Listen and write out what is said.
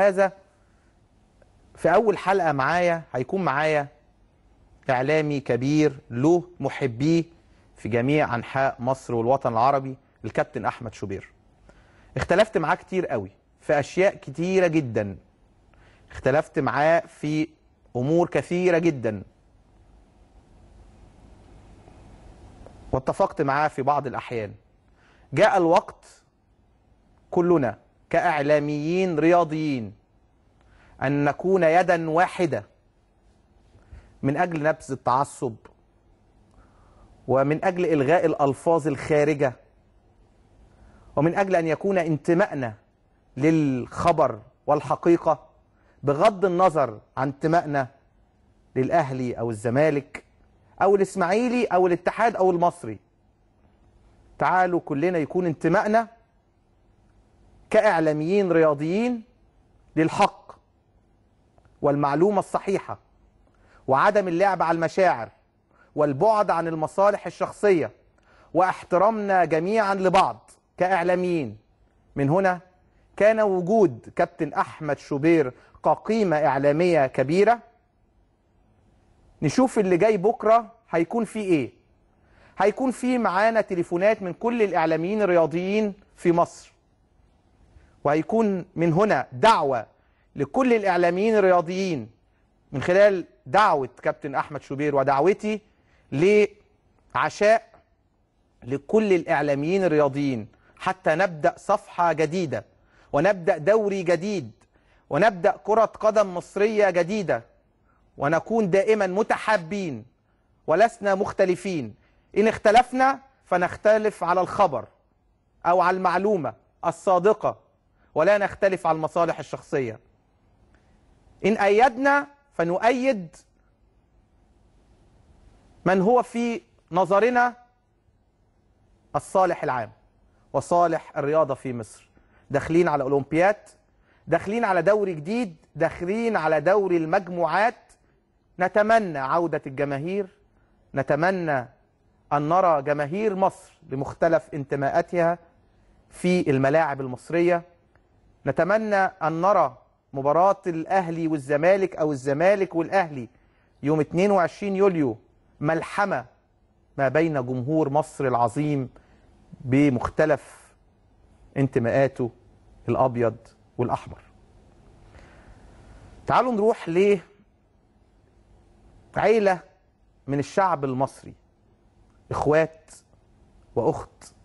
هذا في أول حلقة معايا هيكون معايا إعلامي كبير له محبيه في جميع أنحاء مصر والوطن العربي الكابتن أحمد شوبير اختلفت معاه كتير قوي في أشياء كتيرة جدا اختلفت معاه في أمور كثيرة جدا واتفقت معاه في بعض الأحيان جاء الوقت كلنا كإعلاميين رياضيين أن نكون يدا واحدة من أجل نبذ التعصب ومن أجل إلغاء الألفاظ الخارجة ومن أجل أن يكون انتمائنا للخبر والحقيقة بغض النظر عن انتمائنا للأهلي أو الزمالك أو الإسماعيلي أو الاتحاد أو المصري تعالوا كلنا يكون انتمائنا كإعلاميين رياضيين للحق والمعلومة الصحيحة وعدم اللعب على المشاعر والبعد عن المصالح الشخصية واحترامنا جميعا لبعض كإعلاميين من هنا كان وجود كابتن أحمد شوبير كقيمة إعلامية كبيرة نشوف اللي جاي بكرة هيكون فيه إيه هيكون فيه معانا تليفونات من كل الإعلاميين الرياضيين في مصر وهيكون من هنا دعوة لكل الإعلاميين الرياضيين من خلال دعوة كابتن أحمد شوبير ودعوتي لعشاء لكل الإعلاميين الرياضيين حتى نبدأ صفحة جديدة ونبدأ دوري جديد ونبدأ كرة قدم مصرية جديدة ونكون دائما متحابين ولسنا مختلفين إن اختلفنا فنختلف على الخبر أو على المعلومة الصادقة ولا نختلف على المصالح الشخصية إن أيدنا فنؤيد من هو في نظرنا الصالح العام وصالح الرياضة في مصر داخلين على أولمبياد داخلين على دوري جديد داخلين على دوري المجموعات نتمنى عودة الجماهير نتمنى أن نرى جماهير مصر بمختلف انتماءاتها في الملاعب المصرية نتمنى أن نرى مباراة الأهلي والزمالك أو الزمالك والأهلي يوم 22 يوليو ملحمة ما بين جمهور مصر العظيم بمختلف انتماءاته الأبيض والأحمر تعالوا نروح عيلة من الشعب المصري إخوات وأخت